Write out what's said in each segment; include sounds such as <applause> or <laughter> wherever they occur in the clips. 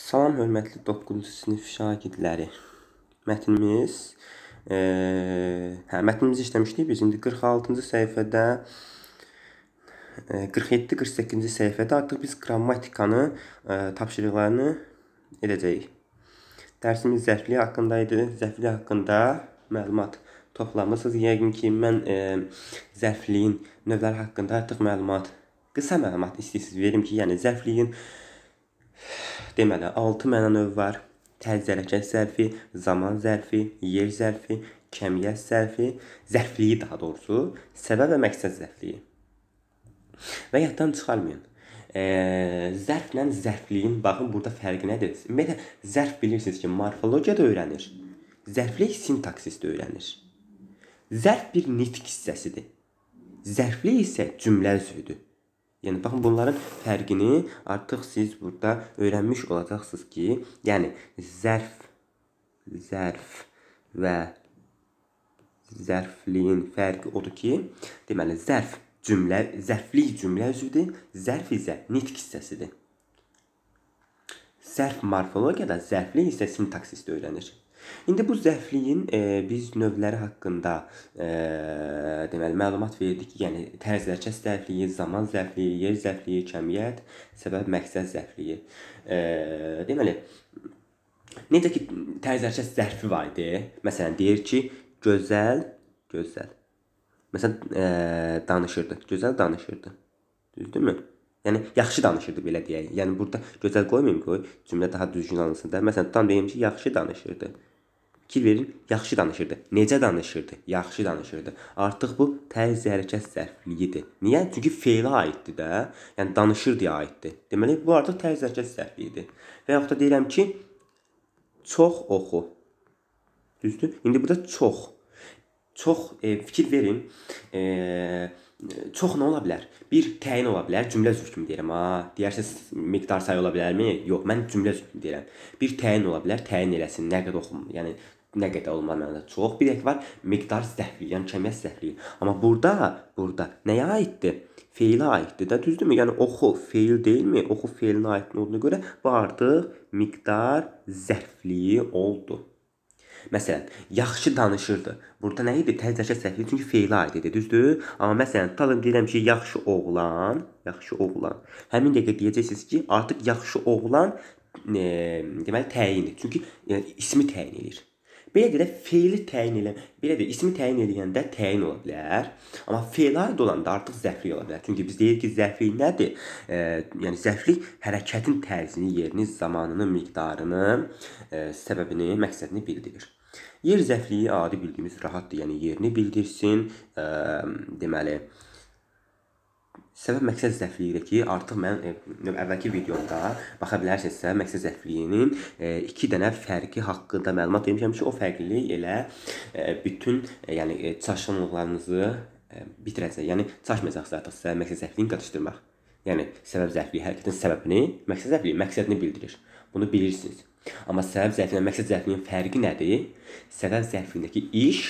Salam hörmətli 9-cu sinif şagirdləri. Mətnimiz e, hə mətnimizi işləmişdik. Biz indi 46-cı səhifədə e, 47-48-ci səhifədə artıq biz qrammatikanı, e, tapşırıqlarını edəcəyik. Dərsimiz zərfli haqqında idi. Zərfli haqqında məlumat toplamısınız. Yəqin ki, mən e, zərfliyin növləri haqqında artıq məlumat, qısa məlumat istəyirsiniz verim ki, yəni zərfliyin Deməli, 6 məna növü var. Tərz hərəkət zərfi, zaman zərfi, yer zərfi, kəmiyyət zərfi, zərfliyi daha doğrusu, səbəb və məqsəd zərfliyi. Və yaddan çıxarmayın. E, zərflə zərfliyin baxın burada fərqi nədir? Ümumiyyətlə zərf bilirsiniz ki, morfologiyada öyrənir. Zərflik sintaksisdə öyrənir. Zərf bir nitq hissəsidir. Zərflik isə cümlə üzvüdür. Yəni baxın bunların fərqini artıq siz burada öyrənmiş olacaqsınız ki, yəni zərf zərf və zərfliyin fərqi odur ki, deməli zərf cümlə zərflik cümlə üzvüdür, zərf isə nitq hissəsidir. Zərf morfologiyada zərflik isə sintaksisdə öyrənir. İndi bu zəifliyin e, biz növləri haqqında e, deməli məlumat verdik. Yəni tərzlərkəs zəifliyi, zaman zəifliyi, yer zəifliyi, kəmiyyət, səbəb məqsəd zəifliyi. E, deməli necə ki tərzlərkəs zərfi var idi. Məsələn deyir ki, gözəl, gözəl. Məsələn e, danışırdı. Gözəl danışırdı. Düzdürmü? Yəni yaxşı danışırdı belə deyək. Yəni burada gözəl qoymayım ki, qoy, cümlə daha düzgün anlasın da. Məsələn, tam deyim ki, yaxşı danışırdı. Kirverin yaxşı danışırdı. Necə danışırdı? Yaxşı danışırdı. Artıq bu tərzi hərəkət zərfliyidir. Niyə? Çünki fe'lə aiddir də. Yəni danışırdıya aiddir. Deməli bu artıq tərzi hərəkət zərfliyidir. Və yaxud da deyirəm ki, çox oxu. Düzdür? İndi burada çox. Çox e, fikir verin. Eee çox nə ola bilər? Bir təyin ola bilər, cümlə zürkümü deyirəm. Ha, deyərsiniz miqdar sayı ola bilərmi? Yox, mən cümlə zürkümü deyirəm. Bir təyin ola bilər, təyin eləsin, nə qədər oxum, yəni nə qədər olmalı mənada çox. Bir də var miqdar səhvliyi, yəni cəmiyyət səhvliyi. Amma burada, burada nəyə aiddir? Feilə aiddir də, düzdürmü? Yəni oxu feil deyilmi? Oxu feilinə aid olduğuna görə bu artıq miqdar zərfliyi oldu. Məsələn, yaxşı danışırdı. Burada nə idi? Təzəcə səhvliyi çünki feilə aid idi, düzdür? Amma məsələn, tutalım deyirəm ki, yaxşı oğlan, yaxşı oğlan. Həmin dəqiqə deyəcəksiniz ki, artıq yaxşı oğlan e, deməli təyindir. Çünki e, yəni, ismi təyin edir. Belə də feili təyin eləm. Belə də ismi təyin edəndə təyin ola bilər. Amma feil aid olanda artıq zərflik ola bilər. Çünki biz deyirik ki, zərflik nədir? E, yəni zərflik hərəkətin tərzini, yerini, zamanını, miqdarını, e, səbəbini, məqsədini bildirir. Yer zərfliyi adi bildiyimiz rahatdır. Yəni yerini bildirsin, e, deməli, e, Səbəb məqsəd zəifliyidir ki, artıq mən e, əvvəlki videomda baxa bilərsinizsə, məqsəd zəifliyinin 2 e, dənə fərqi haqqında məlumat vermişəm ki, o fərqlilik elə e, bütün e, yəni e, çaşqınlıqlarınızı e, bitirəcək. Yəni çaşmayacaqsınız artıq sizə məqsəd zəifliyini qatışdırmaq. Yəni səbəb zəifliyi hərəkətin səbəbini, məqsəd zəifliyi məqsədini bildirir. Bunu bilirsiniz. Amma səbəb zəifliyi, məqsəd zəifliyinin fərqi nədir? Səbəb zəifliyindəki iş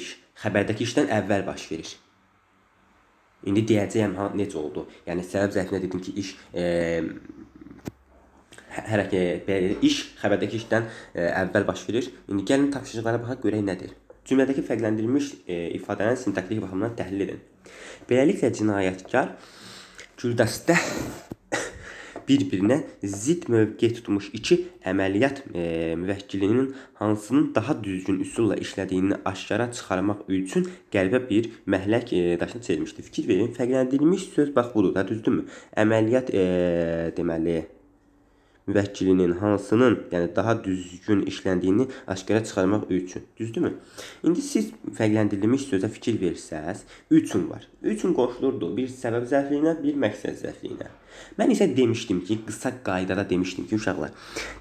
iş xəbərdəki işdən əvvəl baş verir. İndi deyəcəyəm yəni ha necə oldu. Yəni səbəb zəifində dedim ki, iş e, hərəkət iş xəbərdəki işdən e, əvvəl baş verir. İndi gəlin tapşırıqlara baxaq görək nədir. Cümlədəki fərqləndirilmiş e, ifadələrin sintaktik baxımından təhlil edin. Beləliklə cinayətkar güldəstə bir-birinə zidd mövqe tutmuş iki əməliyyat e, müvəkkilinin hansının daha düzgün üsulla işlədiyini aşkara çıxarmaq üçün qəlbə bir məhlək e, daşını çevirmişdi. Fikir verin, fərqləndirilmiş söz bax budur da, düzdürmü? Əməliyyat e, deməli müvəkkilinin hansının, yəni daha düzgün işləndiyini aşkara çıxarmaq üçün. Düzdürmü? İndi siz fərqləndirilmiş sözə fikir versəz, üçün var. Üçün qoşulurdu bir səbəb zərfliyinə, bir məqsəd zərfliyinə. Mən isə demişdim ki, qısa qaydada demişdim ki, uşaqlar.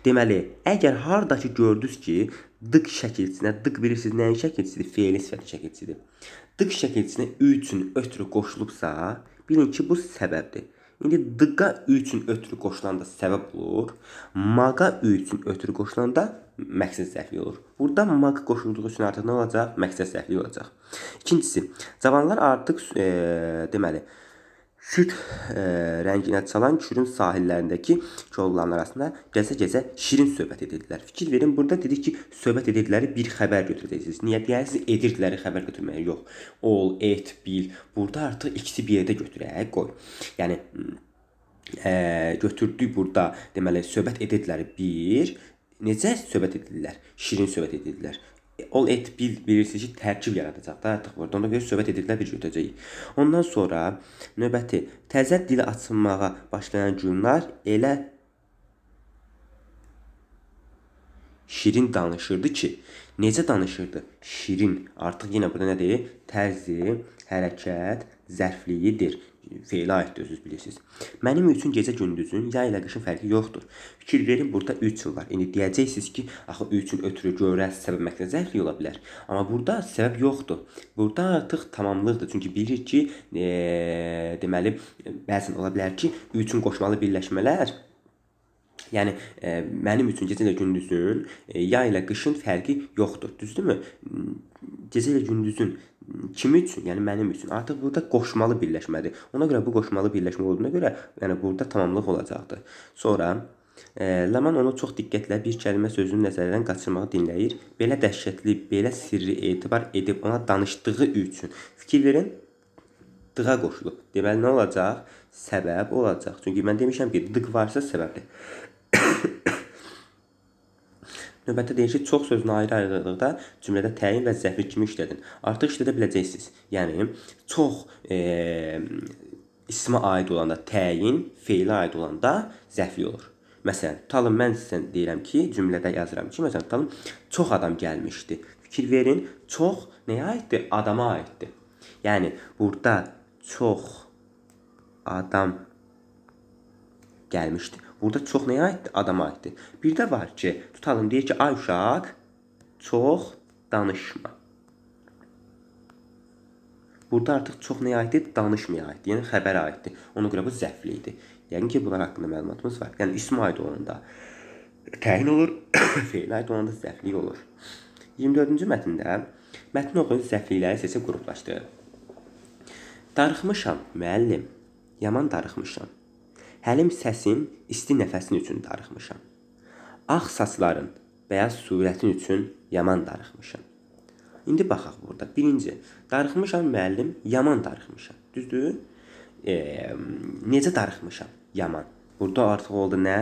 Deməli, əgər hardakı gördünüz ki, dıq şəkilçisinə, dıq bilirsiniz nəyin şəkilçisidir? Fe'li sifəti şəkilçisidir. Dıq şəkilçisinə üçün ötürü qoşulubsa, bilin ki, bu səbəbdir. İndi dqa ü üçün ötürü qoşulanda səbəb olur. Maqa ü üçün ötürü qoşulanda məqsəd səhvliyi olur. Burada maq qoşulduğu üçün artıq nə olacaq? Məqsəd səhvliyi olacaq. İkincisi, cavanlar artıq e, deməli, e, süd e, rənginə çalan Kürün sahillərindəki kolların arasında gəzə-gəzə şirin söhbət edirdilər. Fikir verin, burada dedik ki, söhbət edirdikləri bir xəbər götürəcəksiniz. Niyə deyəsiniz? Edirdikləri xəbər götürməyə yox. Ol, et, bil. Burada artıq ikisi bir yerdə götürək, qoy. Yəni ə, e, götürdük burada deməli söhbət edirdikləri bir necə söhbət edirlər? Şirin söhbət edirlər ol et bil bilirsiniz ki, tərkib yaradacaq da artıq burada. Ona görə söhbət edildikdə bir götürəcəyik. Ondan sonra növbəti təzə dil açılmağa başlayan günlər elə şirin danışırdı ki, necə danışırdı? Şirin. Artıq yenə burada nədir? Tərzi, hərəkət, zərfliyidir feylə aiddir özünüz bilirsiniz. Mənim üçün gecə gündüzün, yay ilə qışın fərqi yoxdur. Fikir verin, burada 3 il var. İndi deyəcəksiniz ki, axı 3 il ötürü görə səbəb məqsəd zəiflik ola bilər. Amma burada səbəb yoxdur. Burada artıq tamamlıqdır. Çünki bilirik ki, e, deməli bəzən ola bilər ki, 3-ün qoşmalı birləşmələr Yəni e, mənim üçün gecə ilə gündüzün, e, yay ilə qışın fərqi yoxdur, düzdürmü? Gecə ilə gündüzün kim üçün? Yəni mənim üçün. Artıq burada qoşmalı birləşmədir. Ona görə bu qoşmalı birləşmə olduğuna görə, yəni burada tamamlıq olacaqdı. Sonra e, Laman onu çox diqqətlə bir kəlmə sözünü nəzərdən qaçırmağı dinləyir. Belə dəhşətli, belə sirri etibar edib ona danışdığı üçün fikir verin dığa qoşulub. Deməli nə olacaq? Səbəb olacaq. Çünki mən demişəm ki, dıq varsa səbəbdir. <coughs> Növbətdə deyir ki, çox sözünü ayrı-ayrılıqda cümlədə təyin və zərfi kimi işlədin. Artıq işlədə biləcəksiniz. Yəni çox e, ismə aid olanda təyin, feilə aid olanda zərfli olur. Məsələn, tutalım mən sizə deyirəm ki, cümlədə yazıram ki, məsələn, tutalım çox adam gəlmişdi. Fikir verin, çox nəyə aiddir? Adama aiddir. Yəni burada çox adam gəlmişdi. Burada çox nəyə aiddir? Adama aiddir. Bir də var ki, tutalım deyək ki, ay uşaq, çox danışma. Burada artıq çox nəyə aiddir? Danışmaya aiddir. Yəni xəbərə aiddir. Ona görə bu zəfli idi. Yəqin ki, bunlar haqqında məlumatımız var. Yəni ism aid olanda təyin olur, <coughs> feil aid olanda zəflik olur. 24-cü mətndə mətn oxuyun zəflikləri seçib qruplaşdırın. Darıxmışam, müəllim. Yaman darıxmışam. Həlim səsin isti nəfəsin üçün darıxmışam. Ağ saçların, bəyaz surətin üçün yaman darıxmışam. İndi baxaq burada. Birinci, darıxmışam müəllim, yaman darıxmışam. Düzdür? E, necə darıxmışam? Yaman. Burada artıq oldu nə?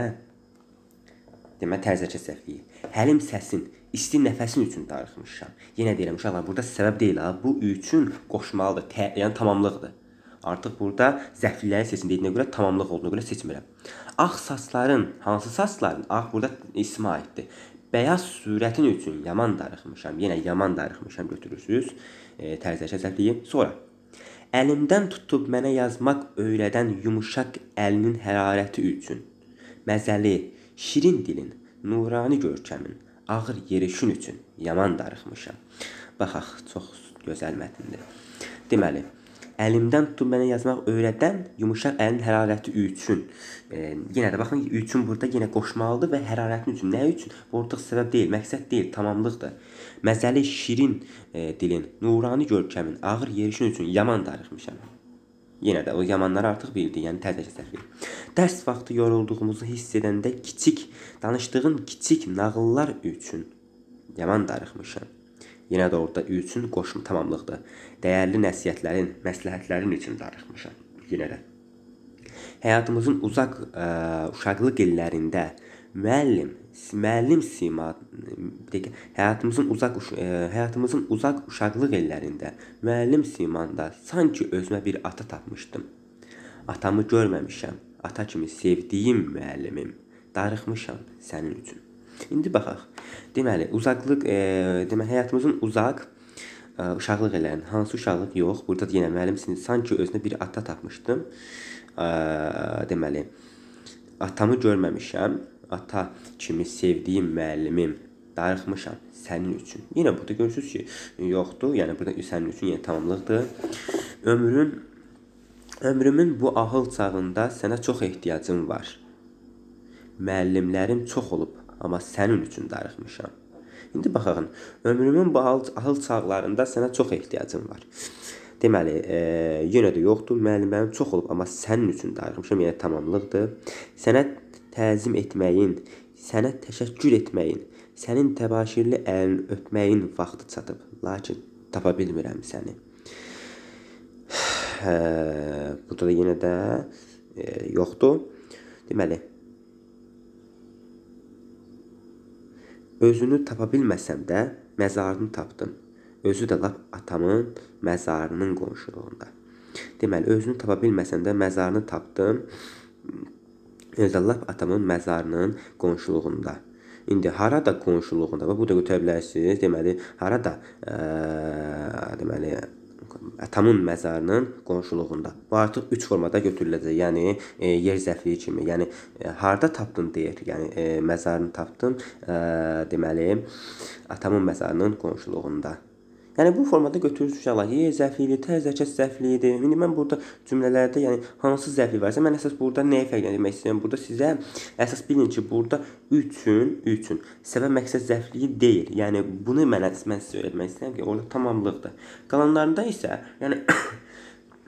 Demə təzəcə səhvliyi. Həlim səsin, isti nəfəsin üçün darıxmışam. Yenə deyirəm uşaqlar, burada səbəb deyil ha. Bu üçün qoşmalıdır, tə, yəni tamamlıqdır. Artıq burada zəflilərin seçimdiyinə görə tamamlıq olduğuna görə seçmirəm. Ağ saçların, hansı saçların? Ağ burada ismə aiddir. Bəyaz sürətin üçün yaman darıxmışam. Yenə yaman darıxmışam götürürsüz. E, Tərzəşə zəfliyi. Sonra Əlimdən tutub mənə yazmaq öyrədən yumuşaq əlinin hərarəti üçün. Məzəli, şirin dilin, nurani görkəmin, ağır yerişin üçün yaman darıxmışam. Baxaq, çox gözəl mətndir. Deməli, əlimdən tutub mənə yazmaq öyrədən yumşaq əlin hərarəti üçün. E, yenə də baxın, üçün burada yenə qoşmalıdır və hərarətin üçün. Nə üçün? Bu ortaq səbəb deyil, məqsəd deyil, tamamlıqdır. Məzəli şirin e, dilin, nurani görkəmin, ağır yerişin üçün yaman darıxmışam. Yenə də o yamanları artıq bildi, yəni təzə səfir. Dərs vaxtı yorulduğumuzu hiss edəndə kiçik danışdığın kiçik nağıllar üçün yaman darıxmışam yenə də orada üçün qoşum tamamlıqdır. Dəyərli nəsihətlərin, məsləhətlərin üçün darıxmışam yenə də. Həyatımızın uzaq ə, e, uşaqlıq illərində müəllim, müəllim sima deyək, həyatımızın uzaq ə, e, həyatımızın uzaq uşaqlıq illərində müəllim simanda sanki özümə bir ata tapmışdım. Atamı görməmişəm. Ata kimi sevdiyim müəllimim, darıxmışam sənin üçün. İndi baxaq. Deməli, uzaqlıq, e, deməli həyatımızın uzaq ə, e, uşaqlıq elərin, hansı uşaqlıq yox. Burada yenə müəllim sanki özünə bir ata tapmışdım. Ə, e, deməli, atamı görməmişəm. Ata kimi sevdiyim müəllimim darıxmışam sənin üçün. Yenə burada görürsüz ki, yoxdur. Yəni burada sənin üçün yenə tamamlıqdır. Ömrün ömrümün bu ahıl çağında sənə çox ehtiyacım var. Müəllimlərim çox olub amma sənin üçün darıxmışam. İndi baxın, ömrümün bu hal çağlarında sənə çox ehtiyacım var. Deməli, e, yenə də yoxdur, müəllimənim çox olub, amma sənin üçün darıxmışam, yəni tamamlıqdır. Sənə təzim etməyin, sənə təşəkkür etməyin, sənin təbaşirli əlini öpməyin vaxtı çatıb, lakin tapa bilmirəm səni. <sighs> Hə, burada da yenə də e, yoxdur. Deməli, Özünü tapa bilməsəm də məzarını tapdım. Özü də lap atamın məzarının qonşuluğunda. Deməli, özünü tapa bilməsəm də məzarını tapdım. Özü də lap atamın məzarının qonşuluğunda. İndi harada qonşuluğunda və bu da götürə bilərsiniz. Deməli, harada ə, deməli atamın məzarının qonşuluğunda. Bu artıq 3 formada götürüləcək. Yəni e, yer zəfiri kimi, yəni e, harda tapdın deyir. Yəni e, məzarını tapdım, e, deməli atamın məzarının qonşuluğunda. Yəni bu formatda götürürsüz uşaqlar, yer zəifliyidir, təz zəkat zəifliyidir. İndi mən burada cümlələrdə, yəni hansı zəiflik varsa, mən əsas burada nəyi fərqləndirmək istəyirəm? Burada sizə əsas bilin ki, burada üçün, üçün səbəb məqsəd zəifliyi deyil. Yəni bunu mənə mən sizə öyrətmək istəyirəm ki, orada tamamlıqdır. Qalanlarında isə, yəni <coughs>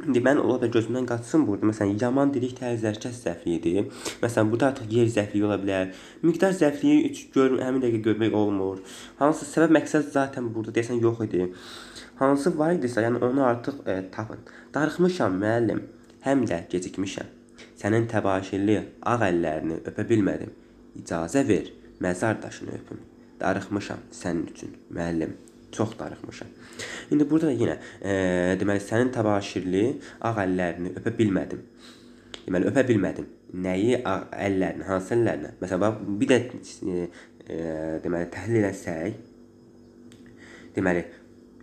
İndi mən ola da gözümdən qaçsın burada. Məsələn, yaman dilik təyiz hərəkət zəifliyidir. Məsələn, burada artıq yer zəifliyi ola bilər. Miqdar zəifliyi üç gör həmin dəqiqə görmək olmur. Hansı səbəb məqsəd zaten burada desən yox idi. Hansı var idisə, yəni onu artıq e, tapın. Darıxmışam müəllim, həm də gecikmişəm. Sənin təbaşirli ağ əllərini öpə bilmədim. İcazə ver, məzar daşını öpüm. Darıxmışam sənin üçün, müəllim. Çox darıxmışam. İndi burada da yenə e, deməli sənin təbaşirli ağ əllərini öpə bilmədim. Deməli öpə bilmədim. Nəyi ağ əllərini, hansı əllərini? Məsələn bax bir də e, e, deməli təhlil etsək deməli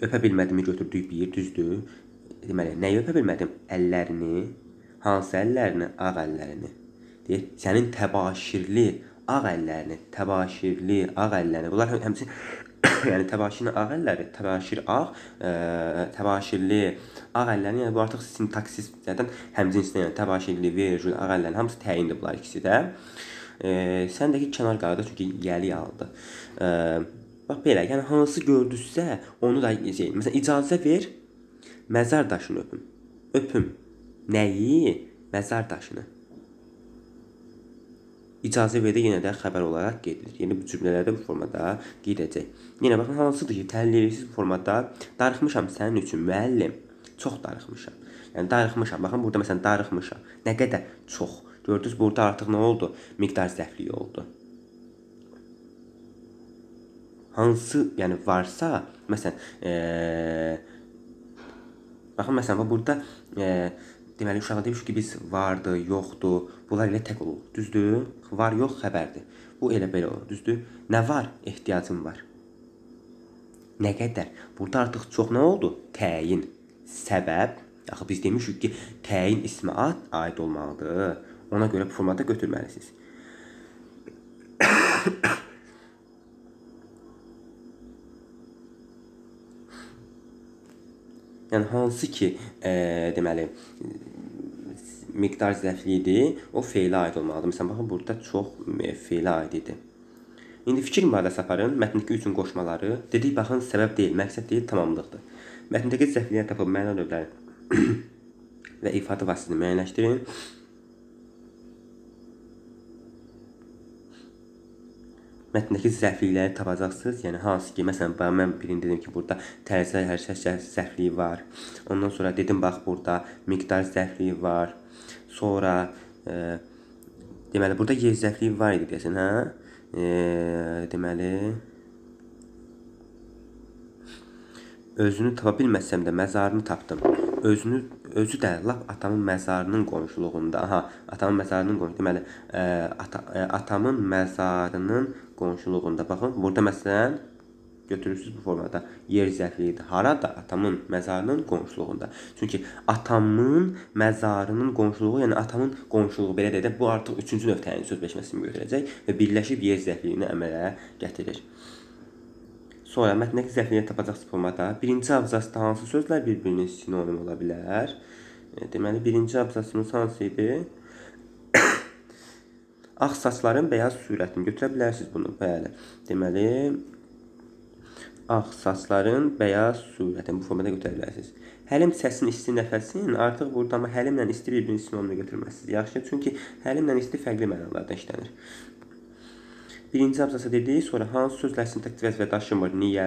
öpə bilmədimi götürdük bir, düzdür? Deməli nəyi öpə bilmədim? Əllərini, hansı əllərini? Ağ əllərini. Deyir, sənin təbaşirli ağ əllərini, təbaşirli ağ əllərini. Bunlar həmçinin <coughs> yəni təbaşir ağ əlləri, təbaşir ağ, ə, e, təbaşirli ağ əllərin, yəni bu artıq sintaksis zaten həmcinsdən, yəni təbaşirli, verjül ağ əllərin hamısı təyindir bunlar ikisi də. Ə, e, səndəki kənar qayda çünki yəli aldı. Ə, e, bax belə, yəni hansı gördüsə, onu da şey, məsələn icazə ver, məzar daşını öpüm. Öpüm. Nəyi? Məzar daşını icazə verir, yenə də xəbər olaraq qeyd edir. Yəni bu cümlələri bu formada qeyd edəcək. Yenə baxın hansıdır ki, təhlilsiz formatda darıxmışam sənin üçün müəllim. Çox darıxmışam. Yəni darıxmışam. Baxın burada məsələn darıxmışam. Nə qədər çox. Gördünüz burada artıq nə oldu? Miqdar zəifliyi oldu. Hansı, yəni varsa, məsələn, ee, baxın məsələn burada ee, deməli uşağa demiş ki, biz vardı, yoxdur. Bunlar elə tək olur. Düzdür? Var, yox xəbərdir. Bu elə belə olur. Düzdür? Nə var? Ehtiyacım var. Nə qədər? Burada artıq çox nə oldu? Təyin. Səbəb. Axı biz demişik ki, təyin ismə aid olmalıdır. Ona görə bu formata götürməlisiniz. <coughs> Yəni hansı ki, ə, e, deməli miqdar zəifliyidir, o feilə aid olmalıdır. Məsələn, baxın burada çox e, feilə aid idi. İndi fikir mübadiləsi aparın. Mətndəki üçün qoşmaları dedik, baxın səbəb deyil, məqsəd deyil, tamamlıqdır. Mətndəki zəifliyə tapıb məna növləri <coughs> və ifadə vasitəsini müəyyənləşdirin. mətndəki zəiflikləri tapacaqsınız. Yəni hansı ki, məsələn, mən birinci dedim ki, burada tərəzə hər şey zəifliyi var. Ondan sonra dedim bax burada miqdar zəifliyi var. Sonra e, deməli burada yer zəifliyi var idi desən, hə? E, deməli özünü tapa bilməsəm də məzarını tapdım özünü özü də lap atamın məzarının qonşuluğunda, aha, atamın məzarının qonşu, deməli, ə, e, ata, ə, e, atamın məzarının qonşuluğunda. Baxın, burada məsələn götürürsüz bu formada yer zərfliyidir. Harada? Atamın məzarının qonşuluğunda. Çünki atamın məzarının qonşuluğu, yəni atamın qonşuluğu belə deyə bu artıq 3-cü növ təyin sözləşməsini götürəcək və birləşib yer zərfliyini əmələ gətirir. Sonra mətndəki zərfliyə tapacaq sformada. Birinci abzasda hansı sözlər bir-birinin sinonim ola bilər? E, deməli, birinci abzasımız hansı idi? <coughs> Ağ saçların bəyaz sürətini götürə bilərsiniz bunu. Bəli. Deməli, ağ saçların bəyaz surətini bu formada götürə bilərsiniz. Həlim səsin isti nəfəsin artıq burada amma həlimlə isti bir-birini sinonimə götürməzsiniz. Yaxşı, çünki həlimlə isti fərqli mənalarda işlənir. Birinci abzasa dedik, sonra hansı sözlər sintaktik vəzifə daşımır, niyə?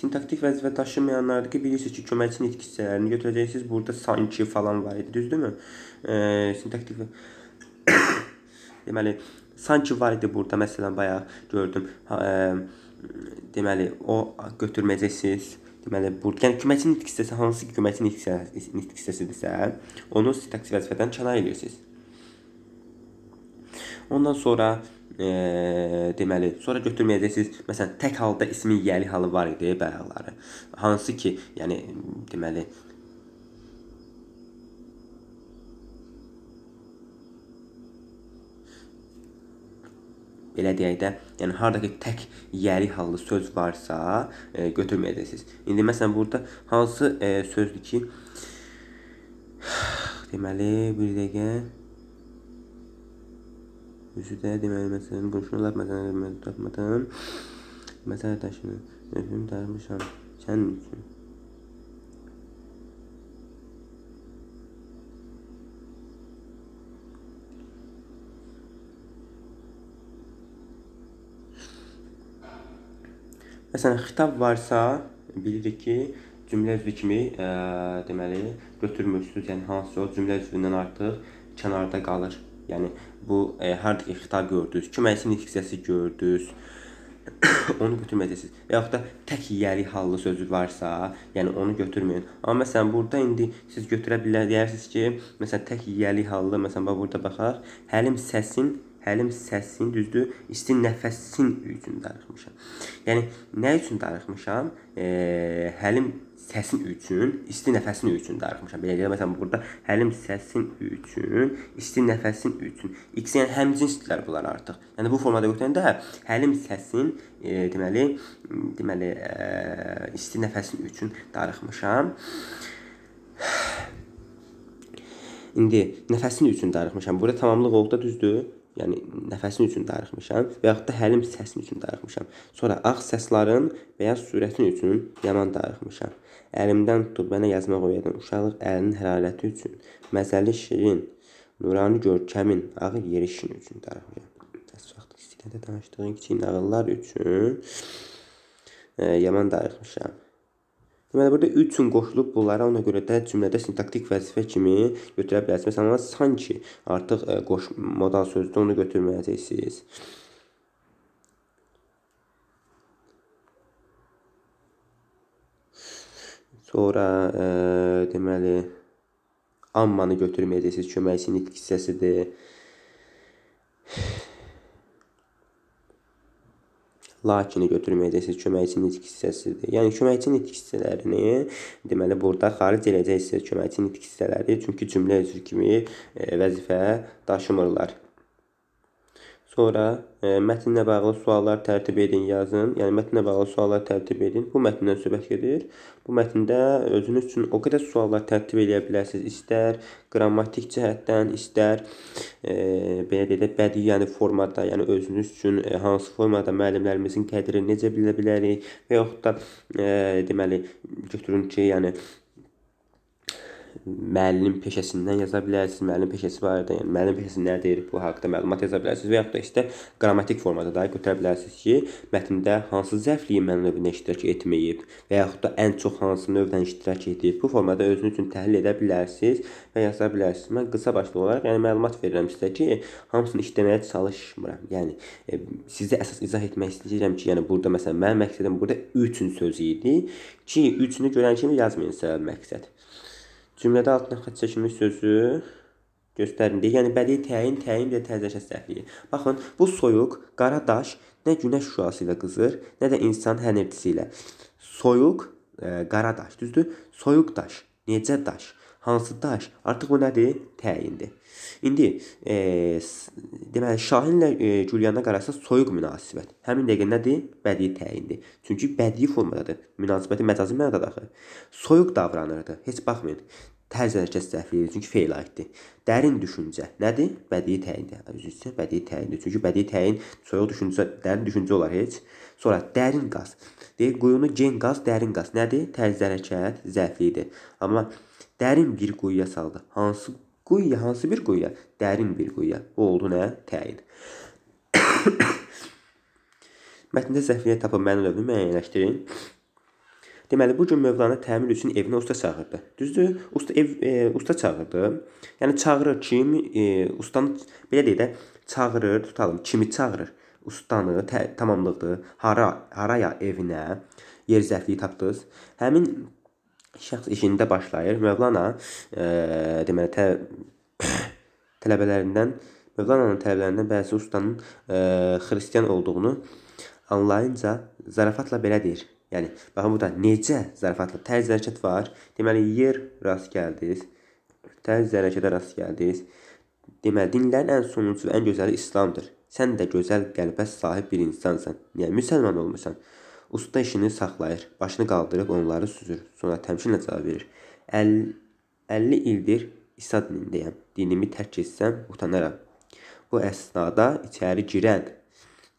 Sintaktik vəzifə daşımayanlarda ki, bilirsiniz ki, köməkçinin itkisələrini götürəcəksiniz. Burada sanki falan var idi, düzdürmü? E, sintaktik deməli sanki var idi burada məsələn bayaq gördüm. Ha, e, deməli o götürməyəcəksiniz. Deməli, burada yəni köməkçinin itkisəsi hansı köməkçinin itkisəsidirsə, e. onu sintaktik vəzifədən kənar edirsiniz. Ondan sonra e, deməli, sonra götürməyəcəksiniz. Məsələn, tək halda ismi yəli halı var idi bəyaları. Hansı ki, yəni deməli belə deyək də, yəni harda ki tək yəri hallı söz varsa, e, götürməyəcəksiniz. İndi məsələn burada hansı e, sözdür ki, <sighs> deməli bir dəqiqə Üçüncü deməli məsələn qonşular məsələn tapmadan məsələ daşını özüm tarmışam sənin üçün. Məsələn, xitab varsa, bilirik ki, cümlə üzvü kimi, ə, e, deməli, götürmürsüz, yəni hansı o cümlə üzvündən artıq kənarda qalır. Yəni bu e, harda ixtira gördünüz, küməsin hissəsi gördünüz, <coughs> onu götürməyəcəksiniz. Və yaxud da tək yiyəlik hallı sözü varsa, yəni onu götürməyin. Amma məsələn burada indi siz götürə bilərsiniz ki, məsələn tək yiyəlik hallı, məsələn bax burada baxaq, həlim səsin Həlim səsin düzdür, isti nəfəsin üçün darıxmışam. Yəni nə üçün darıxmışam? E, həlim səsin üçün, isti nəfəsin üçün darıxmışam. Belə deyək, məsələn, burada həlim səsin üçün, isti nəfəsin üçün. İkisi yəni həmcinsdirlər bunlar artıq. Yəni bu formada götürəndə həlim səsin, e, deməli, deməli, e, isti nəfəsin üçün darıxmışam. <sighs> İndi nəfəsin üçün darıxmışam. Burada tamamlıq oldu da düzdür? yəni nəfəsin üçün darıxmışam və yaxud da həlim səsin üçün darıxmışam. Sonra ağ səslərin və ya sürətin üçün yaman darıxmışam. Əlimdən tutub mənə yazmaq öyrədən uşaqlıq əlinin hərarəti üçün, məzəli şirin, nurani görkəmin ağır yerişin üçün darıxmışam. Təsvaxtı istiqədə danışdığın kiçik nağıllar üçün ə, e, yaman darıxmışam. Deməli burada üçün qoşulub bunlara, ona görə də cümlədə sintaktik vəzifə kimi götürə bilərsiniz. Məsələn, sanki artıq ə, e, qoş modal sözdə onu götürməyəcəksiniz. Sonra ə, e, deməli ammanı götürməyəcəksiniz. Köməksiz nitq hissəsidir lakini götürməyəcəksiniz. Köməkçinin nitq hissəsidir. Yəni köməkçi nitq hissələrini deməli burada xaric eləyəcəksiniz köməkçi nitq hissələri, çünki cümlə üzvü kimi e, vəzifə daşımırlar. Sonra e, mətnlə bağlı suallar tərtib edin, yazın. Yəni mətnlə bağlı suallar tərtib edin. Bu mətndən söhbət gedir. Bu mətndə özünüz üçün o qədər suallar tərtib edə bilərsiniz. İstər qrammatik cəhətdən, istər e, belə deyək, bədii yəni formada, yəni özünüz üçün e, hansı formada müəllimlərimizin qədrini necə bilə bilərik və yaxud da e, deməli götürün ki, yəni müəllim peşəsindən yaza bilərsiniz. Müəllim peşəsi barədə, yəni müəllim peşəsi nə deyir bu haqda məlumat yaza bilərsiniz və yaxud da istə işte, qrammatik formada da götürə bilərsiniz ki, mətndə hansı zərfliyin mən növünə iştirak etməyib və yaxud da ən çox hansı növdən iştirak edib. Bu formada özünüz üçün təhlil edə bilərsiniz və yaza bilərsiniz. Mən qısa başlı olaraq yəni məlumat verirəm sizə ki, hamısını işləməyə çalışmıram. Yəni e, sizə əsas izah etmək istəyirəm ki, yəni burada məsələn mənim məqsədim burada 3-ün sözü idi ki, 3-ünü görən kimi yazmayın səbəb məqsəd. Cümlədə altdan xətt çəkilmiş sözü göstərildi. Yəni bədii təyin, təyin və təzəcə səhvliyi. Baxın, bu soyuq qara daş nə günəş şüası ilə qızır, nə də insan hənirtisi ilə. Soyuq e, qara daş, düzdür? Soyuq daş, necə daş? hansı daş? Artıq bu nədir? Təyindir. İndi e, deməli Şahinlə e, Gülyana qarasında soyuq münasibət. Həmin dəqiqə nədir? Bədii təyindir. Çünki bədii formadadır. Münasibəti məcazi mənadadır axı. Soyuq davranırdı. Heç baxmayın tərz hərəkət zəifliyidir, çünki feil aiddir. Dərin düşüncə nədir? Bədii təyindir. Üzücə bədii təyindir. Çünki bədii təyin soyuq düşüncə, dərin düşüncə olar heç. Sonra dərin qaz. Deyir quyunu gen qaz, dərin qaz nədir? Tərz hərəkət zəifliyidir. Amma Dərin bir quyuya saldı. Hansı quyuya? Hansı bir quyuya? Dərin bir quyuya. Bu oldu nə? Təyin. <coughs> Mətndə səhviyyə tapıb mənim növünü müəyyənləşdirin. Deməli bu gün Mövlana təmir üçün evinə usta çağırdı. Düzdür? Usta ev e, usta çağırdı. Yəni çağırır kim? E, ustanı belə deyə də çağırır, tutalım. Kimi çağırır? Ustanı tə, tamamlıqdır. Hara haraya evinə yer zərfliyi tapdınız. Həmin Şəxs işində başlayır. Mövlana e, deməli tə, <coughs> tələbələrindən Mövlananın tələbələrindən bəzi ustanın e, xristian olduğunu anlayınca zarafatla belə deyir. Yəni baxın burada necə zarafatla tərz hərəkət var. Deməli yer rast gəldiniz. Tərz hərəkətə rast gəldiniz. Deməli dinlərin ən sonuncu və ən gözəli İslamdır. Sən də gözəl qəlbə sahib bir insansan. Niyə yəni, müsəlman olmusan? Usta işini saxlayır, başını qaldırıb onları süzür, sonra təmkinlə cavab verir. 50, 50 ildir İsa dinindəyəm. Dinimi tərk etsəm utanaram. Bu əsnada içəri girən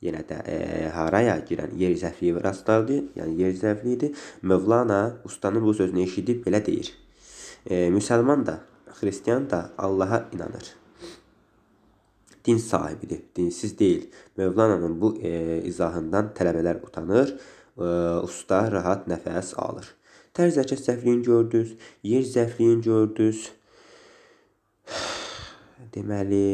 yenə də e, haraya girən yer zəfliyi rastladı, yəni yer zəfliyi idi. Mövlana ustanın bu sözünü eşidib belə deyir. E, müsəlman da, xristian da Allaha inanır. Din sahibidir, dinsiz deyil. Mövlananın bu e, izahından tələbələr utanır usta rahat nəfəs alır. Tər zərrəcə zəifliyini gördünüz, yer zəifliyini gördünüz. <sighs> Deməli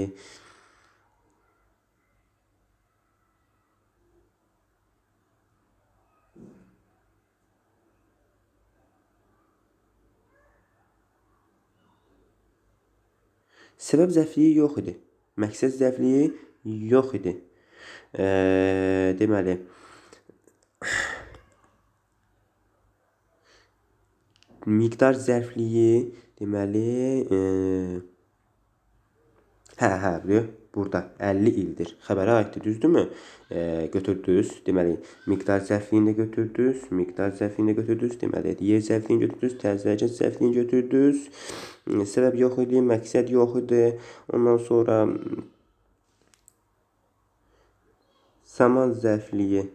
Səbəb zəifliyi yox idi. Məqsəd zəifliyi yox idi. E, deməli Miqdar zərfliyi deməli e, hə, hə, burada 50 ildir. Xəbərə aiddir, düzdürmü? E, götürdünüz, deməli miqdar zərfliyini də götürdünüz, miqdar zərfliyini də götürdünüz, deməli yer zərfliyini götürdünüz, təzərgət zərfliyini götürdünüz. E, səbəb yox idi, məqsəd yox idi. Ondan sonra zaman zərfliyi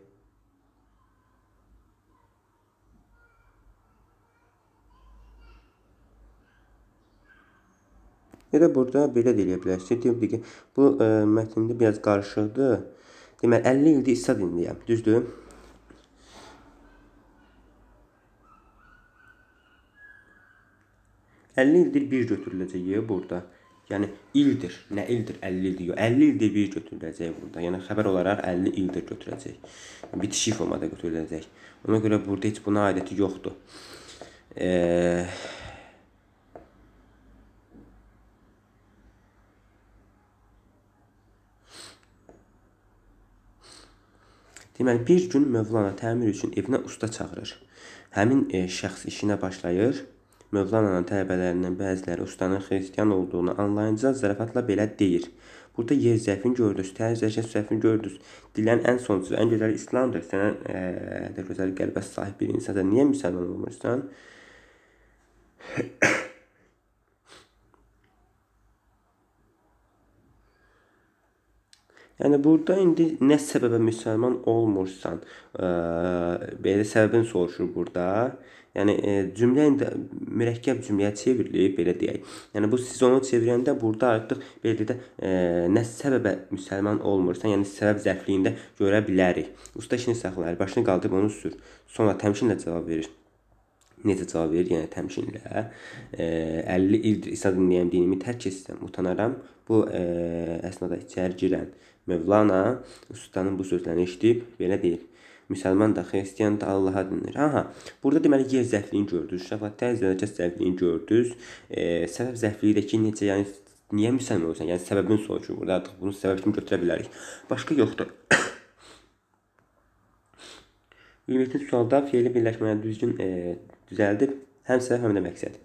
Elə burada belə də eləyə bilərsiniz. Deyim ki, bu ə, e, mətndə biraz qarışıqdır. Deməli 50 ildir İssad indiyəm, düzdür? Əlli ildir bir götürüləcək burada. Yəni ildir, nə ildir 50 ildir, yox 50 ildir bir götürüləcək burada. Yəni xəbər olaraq 50 ildir götürüləcək. Yəni, bitişik formada götürüləcək. Ona görə burada heç buna aidəti yoxdur. Eee Deməli, bir gün Mövlana təmir üçün evinə usta çağırır. Həmin e, şəxs işinə başlayır. Mövlananın tələbələrindən bəziləri ustanın xristian olduğunu anlayınca zarafatla belə deyir. Burada yer zəfin gördünüz, tər zəkət zəfin gördünüz. Dilən ən sonuncusu, ən gözəli İslamdır. Sən e, də gözəl qəlbə sahib bir insansan. Niyə müsəlman olmursan? Yəni burada indi nə səbəbə müsəlman olmursan, ə, belə səbəbin soruşur burada. Yəni ə, cümlə indi mürəkkəb cümləyə çevrilib, belə deyək. Yəni bu siz onu çevirəndə burada artıq belə deyə də nə səbəbə müsəlman olmursan, yəni səbəb zərfliyində görə bilərik. Usta işini saxlayır, başını qaldırıb onu sür. Sonra təmkinlə cavab verir necə cavab verir, yəni təmkinlə. E, 50 ildir İsa dinləyən dinimi tərk etsəm utanaram. Bu e, əsnada içəri girən Mövlana ustanın bu sözlərini eşidib belə deyir. Müsəlman da, xristian da Allaha dinir. Aha, burada deməli yer zəfliyini gördünüz, şəfaətdə zərəcə zəfliyini gördünüz. E, səbəb zəfliyi də ki, necə yəni niyə müsəlman olsan? Yəni səbəbin soyucu burada artıq bunu səbəb kimi götürə bilərik. Başqa yoxdur. <coughs> Ümumiyyətlə sualda feili birləşməni düzgün e, düzəldib həm səbəb həm də məqsəd.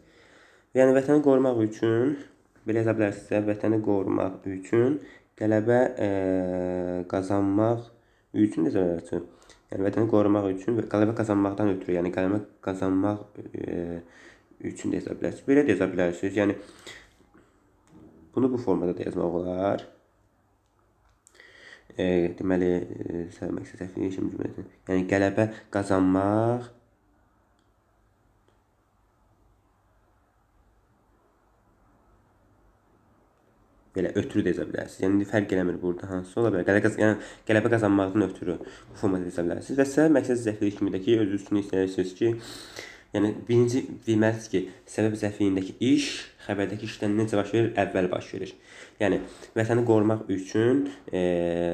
Yəni vətəni qorumaq üçün belə yaza bilərsiniz də, vətəni qorumaq üçün qələbə e, qazanmaq üçün necə üçün, yəni vətəni qorumaq üçün və qələbə qazanmaqdan ötrü, yəni qələbə qazanmaq e, üçün də yaza bilərsiniz. Belə də yaza bilərsiniz. Yəni bunu bu formada da yazmaq olar. E, deməli, e, səhv məqsəd səhv işim cümləsini. Yəni qələbə qazanmaq belə ötürü də yazə bilərsiniz. Yəni fərq eləmir burada hansısa ola bilər. Qələbə, yəni qələbə qazanmaqdan ötürü bu formatda yazə bilərsiniz. Və sizə məqsəd zəifliyi kimi də ki, özünüz üçün istəyirsiniz ki, yəni birinci deməlisiniz ki, səbəb zəifliyindəki iş xəbərdəki işdən necə baş verir? Əvvəl baş verir. Yəni vətəni qorumaq üçün e,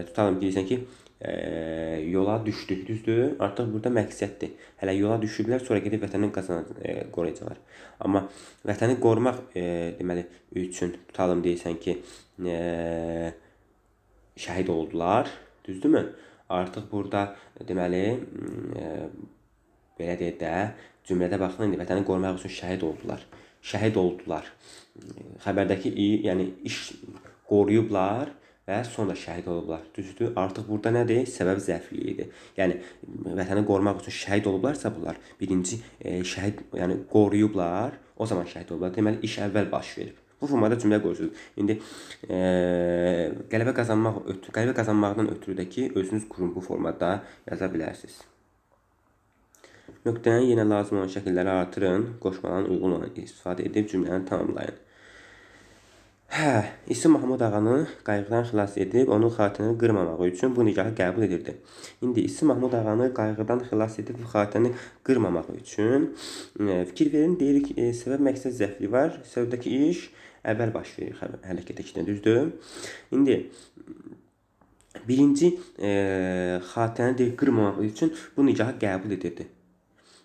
tutalım ki, deyirsən ki, e, yola düşdük, düzdür? Artıq burada məqsəddir. Hələ yola düşüblər, sonra gedib vətəni qazan e, qoruyacaqlar. Amma vətəni qorumaq e, deməli üçün tutalım deyirsən ki, e, şəhid oldular, düzdürmü? Artıq burada deməli e, belə deyə də cümlədə baxın indi vətəni qorumaq üçün şəhid oldular. Şəhid oldular. Xəbərdəki i, yəni iş qoruyublar və sonra şəhid olublar. Düzdür? Artıq burada nədir? Səbəb zəifliyidir. Yəni vətəni qorumaq üçün şəhid olublarsa bunlar, birinci e, şəhid, yəni qoruyublar, o zaman şəhid olublar. Deməli iş əvvəl baş verib. Bu formada cümlə qoyursunuz. İndi e, qələbə qazanmaq ötürü, qələbə qazanmaqdan ötürü də ki, özünüz qurun bu formada yaza bilərsiniz. Nöqtənin yenə lazım olan şəkilləri artırın, qoşmaların uyğun olan istifadə edib cümləni tamamlayın. Hə, İsi Mahmud ağanı qayıqdan xilas edib onun xatirini qırmamaq üçün bu nigahı qəbul edirdi. İndi İsi Mahmud ağanı qayıqdan xilas edib bu xatirini qırmamaq üçün e, fikir verin, deyirik e, səbəb məqsəd zəfli var. Səbəbdəki iş əvvəl baş verir hərəkətə keçdən, düzdür? İndi birinci e, xatirəni deyir qırmamaq üçün bu nigahı qəbul edirdi.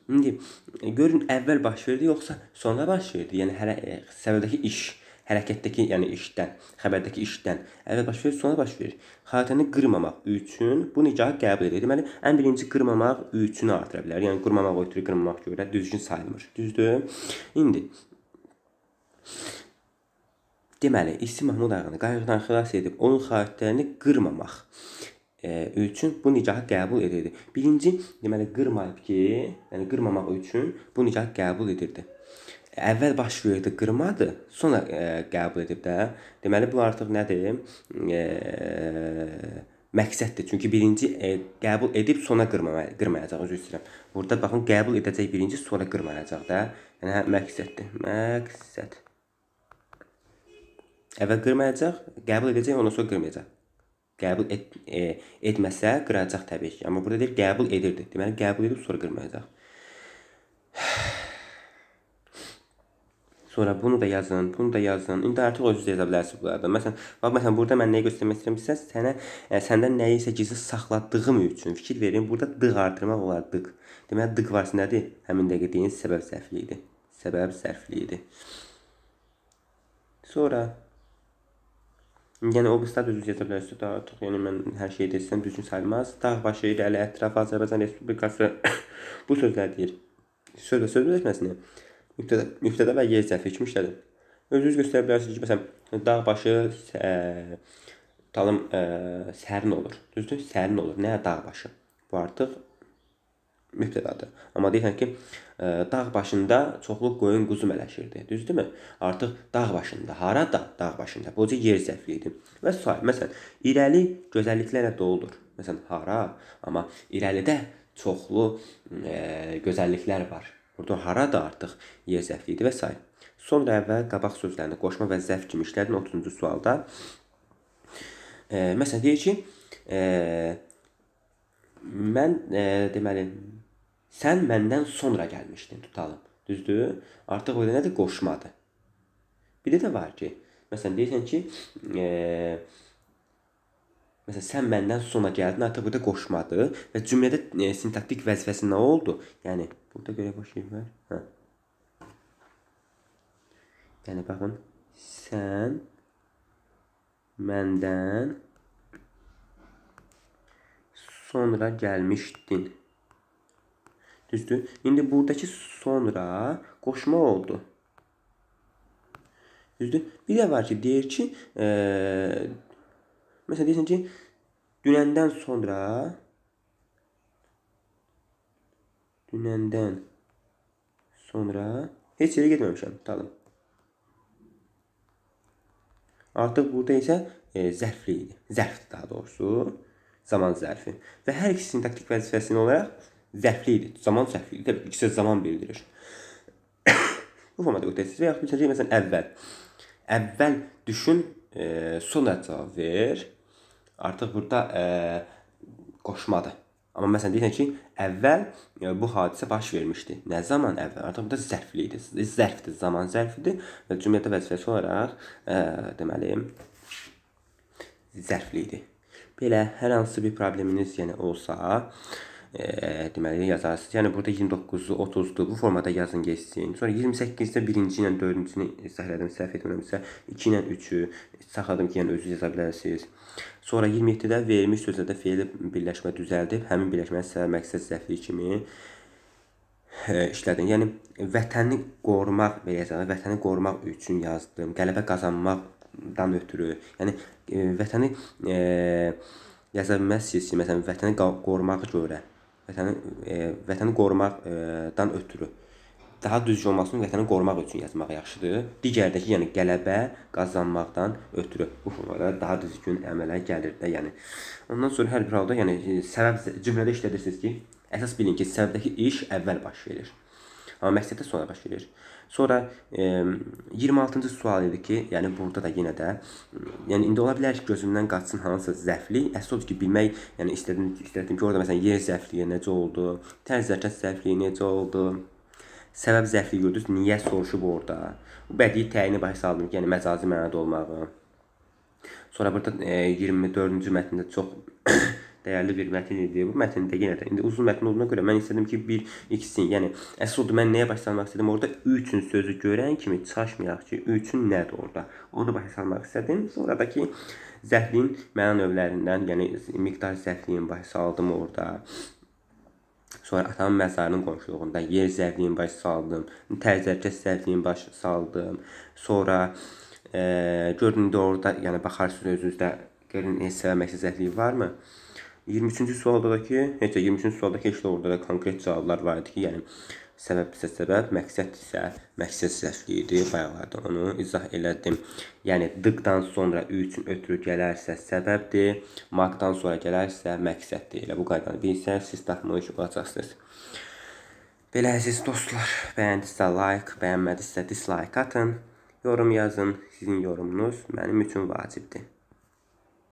İndi e, görün əvvəl baş verdi yoxsa sonra baş verdi? Yəni hər e, səbəbdəki iş hərəkətdəki, yəni işdən, xəbərdəki işdən əvvəl baş verir, sonra baş verir. Xatirəni qırmamaq üçün bu nigahı qəbul edir. Deməli, ən birinci qırmamaq üçün artıra bilər. Yəni qırmamaq ötürü qırmamaq görə düzgün sayılmır. Düzdür? İndi Deməli, İsi Mahmud ağanı qayıqdan xilas edib onun xatirələrini qırmamaq e, üçün bu nigahı qəbul edirdi. Birinci, deməli qırmayıb ki, yəni qırmamaq üçün bu nigahı qəbul edirdi əvvəl baş verdi qırmadır, sonra ə, e, qəbul edib də. Deməli bu artıq nədir? E, məqsəddir. Çünki birinci e, qəbul edib sonra qırmama qırmayacaq üzr istəyirəm. Burada baxın qəbul edəcək birinci sonra qırmayacaq da. Yəni hə, məqsəddir. Məqsəd. Əvvəl qırmayacaq, qəbul edəcək, ondan sonra qırmayacaq. Qəbul et, e, etməsə qıracaq təbii ki. Amma burada deyir qəbul edirdi. Deməli qəbul edib sonra qırmayacaq. <sighs> Sonra bunu da yazın, bunu da yazın. İndi artıq özünüz yaza bilərsiniz bunlardan. Məsələn, bax məsələn burada mən nəyi göstərmək istəyirəmsə, sənə ə, səndən nəyisə gizli saxlatdığım üçün fikir verin. Burada dıq artırmaq olar, dıq. Deməli dıq varsa nədir? Həmin dəqiqə deyin səbəb sərfliyidir. Səbəb sərfliyidir. Sonra Yəni o qısa düz yaza bilərsiniz daha artıq. Yəni mən hər şeyi desəm düzgün saymaz. Dağbaşı, irəli, ətraf Azərbaycan Respublikası bu sözlər deyir. Sözlə söz bilməsinə. Söz mübtədə, mübtədə və yer zərfi kimi işlədim. Özünüz göstərə bilərsiniz ki, məsələn, dağ başı ə, talım e, ə, e, sərin olur. Düzdür? Sərin olur. Nə dağ başı? Bu artıq mübtədadır. Amma deyirsən ki, ə, e, dağ başında çoxlu qoyun quzu mələşirdi. Düzdürmü? Artıq dağ başında, harada? Dağ başında. Buca yer zəfli idi. Və say, məsələn, irəli gözəlliklərlə doludur. Məsələn, hara? Amma irəlidə çoxlu ə, gözəlliklər var. Burada hara da artıq yer zəfliyidir və s. Sonra əvvəl qabaq sözlərini qoşma və zəf kimi işlərin 30-cu sualda. E, məsələn deyir ki, e, mən e, deməli sən məndən sonra gəlmişdin tutalım. Düzdür? Artıq orada nədir qoşmadır. Bir də də var ki, məsələn deyirsən ki, e, Məsələn, sən məndən sona gəldin, artıq burada qoşmadı və cümlədə e, sintaktik vəzifəsi nə oldu? Yəni burada görə boş yer var. Hə. Yəni baxın, sən məndən sonra gəlmişdin. Düzdür? İndi buradakı sonra qoşma oldu. Düzdür? Bir də var ki, deyir ki, e, Məsələn, deyirsən ki, dünəndən sonra dünəndən sonra heç yerə getməmişəm, tutalım. Artıq burada isə e, zərfli idi. Zərfdir daha doğrusu. Zaman zərfi. Və hər ikisi sintaktik vəzifəsinə olaraq zərfli idi. Zaman zərfli idi. Təbii ki, ikisi zaman bildirir. <coughs> Bu formada ötəsiz və yaxud məsələn, məsələn əvvəl. Əvvəl düşün, e, sonra cavab ver artıq burada ə, e, qoşmadır. Amma məsələn deyirsən ki, əvvəl e, bu hadisə baş vermişdi. Nə zaman əvvəl? Artıq burada zərflidir. Zərfdir, zaman zərfidir və cümlədə vəzifəsi olaraq ə, e, deməli zərflidir. Belə hər hansı bir probleminiz yenə olsa, e, deməli yazarsınız. Yəni burada 29-u, 30-u bu formada yazın keçsin. Sonra 28-də 1-ci ilə 4-cünü səhlədim, səhv etmirəmsə 2 ilə 3-ü saxladım ki, yəni özünüz yaza bilərsiniz. Sonra 27-də verilmiş sözlərdə feili birləşmə düzəldib həmin birləşməni sizə məqsəd səhvliyi kimi işlədim. Yəni vətəni qorumaq və yazılan vətəni qorumaq üçün yazdım. Qələbə qazanmaqdan ötürü. Yəni e, vətəni e, yaza bilməzsiniz ki, məsələn, vətəni qorumağı görə vətəni e, vətəni qorumaqdan ötürü daha düzgün olmasını vətəni qorumaq üçün yazmaq yaxşıdır. Digərdəki, yəni qələbə qazanmaqdan ötürü bu formada daha düzgün əmələ gəlir də, yəni. Ondan sonra hər bir halda, yəni e, səbəb cümlədə işlədirsiniz ki, əsas bilin ki, səbəbdəki iş əvvəl baş verir. Amma məqsəddə sonra baş verir. Sonra e, 26-cı sual idi ki, yəni burada da yenə də yəni indi ola bilər ki, gözümdən qaçsın hansısa zəflik. Əsas ki, bilmək, yəni istədim istədim ki, orada məsələn yer zəfliyi necə oldu, tərz zəkat zəfliyi necə oldu, səbəb zəfliyi gördünüz, niyə soruşub orada. Bu bədii təyini başa saldım ki, yəni məcazi mənada olmağı. Sonra burada e, 24-cü mətndə çox dəyərli bir mətn idi. Bu mətndə yenə də indi uzun mətn olduğuna görə mən istədim ki, 1 2-sin, yəni əsl odur mən nəyə başlamaq istədim? Orda 3-ün sözü görən kimi çaşmayaq ki, 3-ün nədir orada? Onu başa salmaq istədim. Sonradakı zəhrin məna növlərindən, yəni miqdar zəhrin başa saldım orada. Sonra atamın məzarının qonşuluğunda yer zərliyin baş saldım, tərzərkə zərliyin baş saldım. Sonra e, görün orada, yəni baxarsınız özünüzdə, görün heç sevmək zərliyi varmı? 23-cü sualdakı, heç 23-cü sualdakı heç də orada da konkret cavablar var idi ki, yəni səbəb isə səbəb, məqsəd isə məqsəd səhvliyi idi. Bayaqlarda onu izah elədim. Yəni dıqdan sonra ü üçün ötürü gələrsə səbəbdir, markdan sonra gələrsə məqsəddir. Elə bu qaydanı bilsəniz, siz tapmış olacaqsınız. Belə əziz dostlar, bəyəndisə like, bəyənmədisə dislike atın. Yorum yazın. Sizin yorumunuz mənim üçün vacibdir.